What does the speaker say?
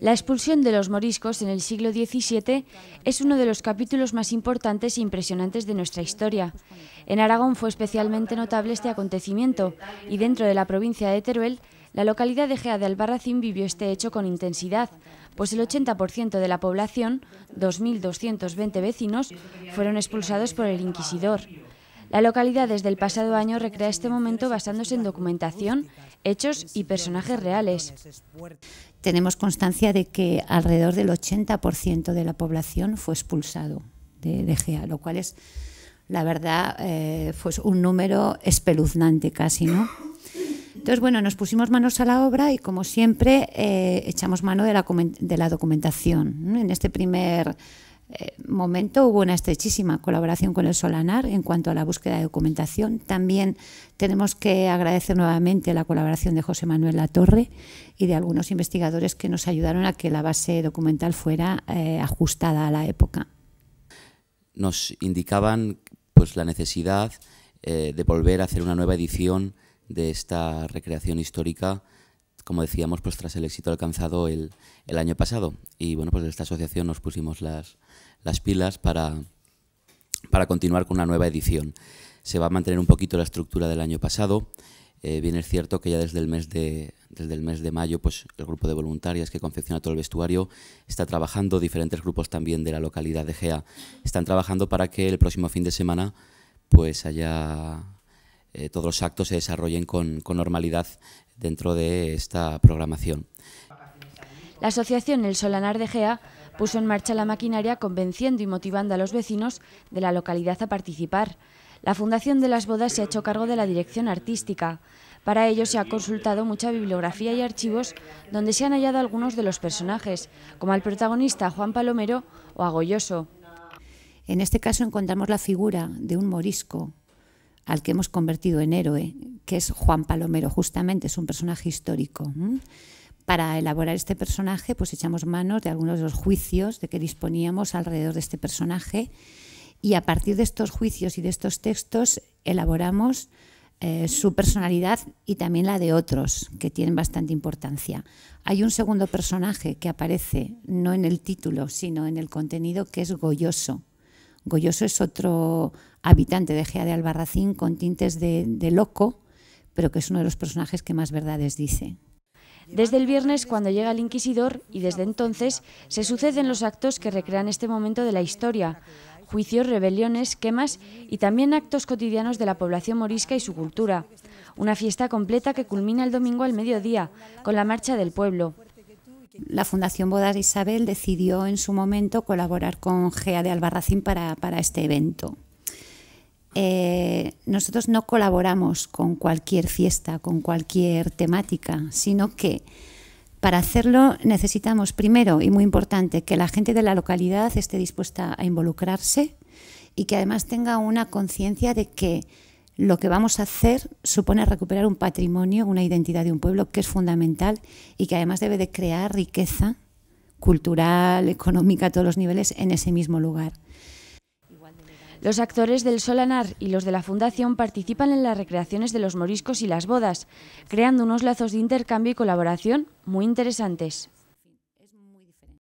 La expulsión de los moriscos en el siglo XVII es uno de los capítulos más importantes e impresionantes de nuestra historia. En Aragón fue especialmente notable este acontecimiento y dentro de la provincia de Teruel, la localidad de Gea de Albarracín vivió este hecho con intensidad, pues el 80% de la población, 2.220 vecinos, fueron expulsados por el inquisidor. La localidad desde el pasado año recrea este momento basándose en documentación, hechos y personajes reales. Tenemos constancia de que alrededor del 80% de la población fue expulsado de, de lo cual es, la verdad, fue eh, pues un número espeluznante casi, ¿no? Entonces, bueno, nos pusimos manos a la obra y, como siempre, eh, echamos mano de la, documentación. En este primer eh, momento hubo una estrechísima colaboración con el Solanar en cuanto a la búsqueda de documentación. También tenemos que agradecer nuevamente la colaboración de José Manuel Latorre y de algunos investigadores que nos ayudaron a que la base documental fuera eh, ajustada a la época. Nos indicaban pues, la necesidad eh, de volver a hacer una nueva edición de esta recreación histórica como decíamos, pues tras el éxito alcanzado el, año pasado. Y bueno, pues de esta asociación nos pusimos las, pilas para, para continuar con una nueva edición. Se va a mantener un poquito la estructura del año pasado. Eh, bien es cierto que ya desde el mes de desde el mes de mayo, pues el grupo de voluntarias que confecciona todo el vestuario está trabajando, diferentes grupos también de la localidad de Gea están trabajando para que el próximo fin de semana pues haya eh, todos los actos se desarrollen con, normalidad dentro de esta programación. La asociación El Solanar de GEA puso en marcha la maquinaria convenciendo y motivando a los vecinos de la localidad a participar. La Fundación de las Bodas se ha hecho cargo de la dirección artística. Para ello se ha consultado mucha bibliografía y archivos donde se han hallado algunos de los personajes, como al protagonista Juan Palomero o a En este caso encontramos la figura de un morisco al que hemos convertido en héroe, que es Juan Palomero, justamente, es un personaje histórico. Para elaborar este personaje, pues echamos manos de algunos de los juicios de que disponíamos alrededor de este personaje y a partir de estos juicios y de estos textos elaboramos eh, su personalidad y también la de otros, que tienen bastante importancia. Hay un segundo personaje que aparece, no en el título, sino en el contenido, que es Goyoso. Goyoso es otro habitante de Gea de Albarracín con tintes de, de loco, pero que es uno de los personajes que más verdades dice. Desde el viernes, cuando llega el inquisidor, y desde entonces, se suceden los actos que recrean este momento de la historia, juicios, rebeliones, quemas y también actos cotidianos de la población morisca y su cultura. Una fiesta completa que culmina el domingo al mediodía, con la marcha del pueblo. La Fundación Bodas Isabel decidió en su momento colaborar con GEA de Albarracín para, este evento. Eh, nosotros no colaboramos con cualquier fiesta, con cualquier temática, sino que para hacerlo necesitamos primero, y muy importante, que la gente de la localidad esté dispuesta a involucrarse y que además tenga una conciencia de que lo que vamos a hacer supone recuperar un patrimonio, una identidad de un pueblo que es fundamental y que además debe de crear riqueza cultural, económica, a todos los niveles en ese mismo lugar. Los actores del Solanar y los de la Fundación participan en las recreaciones de los moriscos y las bodas, creando unos lazos de intercambio y colaboración muy interesantes.